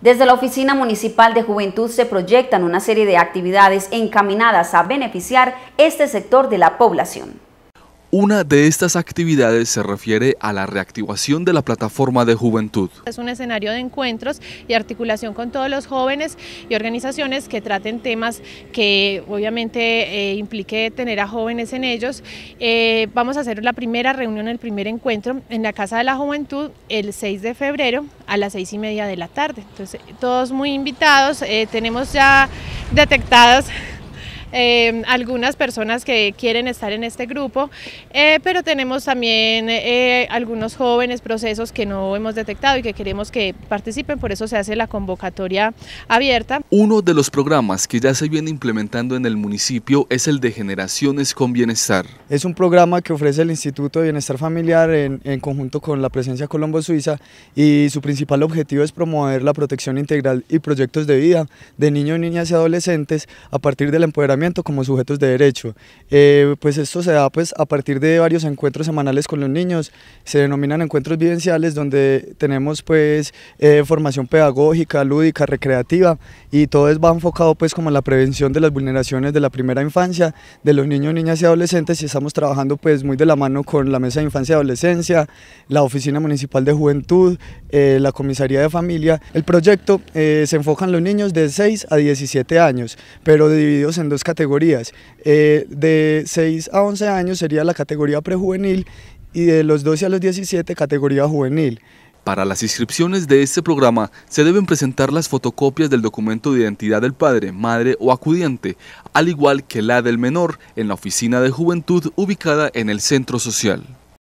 Desde la Oficina Municipal de Juventud se proyectan una serie de actividades encaminadas a beneficiar este sector de la población. Una de estas actividades se refiere a la reactivación de la plataforma de juventud. Es un escenario de encuentros y articulación con todos los jóvenes y organizaciones que traten temas que obviamente eh, implique tener a jóvenes en ellos. Eh, vamos a hacer la primera reunión, el primer encuentro en la Casa de la Juventud el 6 de febrero a las 6 y media de la tarde. Entonces todos muy invitados, eh, tenemos ya detectadas Em, algunas personas que quieren estar en este grupo, eh, pero tenemos también eh, algunos jóvenes procesos que no hemos detectado y que queremos que participen, por eso se hace la convocatoria abierta. Uno de los programas que ya se viene implementando en el municipio es el de Generaciones con Bienestar. Es un programa que ofrece el Instituto de Bienestar Familiar en, en conjunto con la presencia Colombo Suiza y su principal objetivo es promover la protección integral y proyectos de vida de niños, niñas y adolescentes a partir del empoderamiento como sujetos de derecho. Eh, pues esto se da pues, a partir de varios encuentros semanales con los niños, se denominan encuentros vivenciales donde tenemos pues, eh, formación pedagógica, lúdica, recreativa y todo es va enfocado pues, como la prevención de las vulneraciones de la primera infancia, de los niños, niñas y adolescentes y estamos trabajando pues, muy de la mano con la Mesa de Infancia y Adolescencia, la Oficina Municipal de Juventud, eh, la Comisaría de Familia. El proyecto se enfoca en los niños de 6 a 17 años, pero divididos en dos categorías categorías. Eh, de 6 a 11 años sería la categoría prejuvenil y de los 12 a los 17 categoría juvenil. Para las inscripciones de este programa se deben presentar las fotocopias del documento de identidad del padre, madre o acudiente, al igual que la del menor en la oficina de juventud ubicada en el centro social.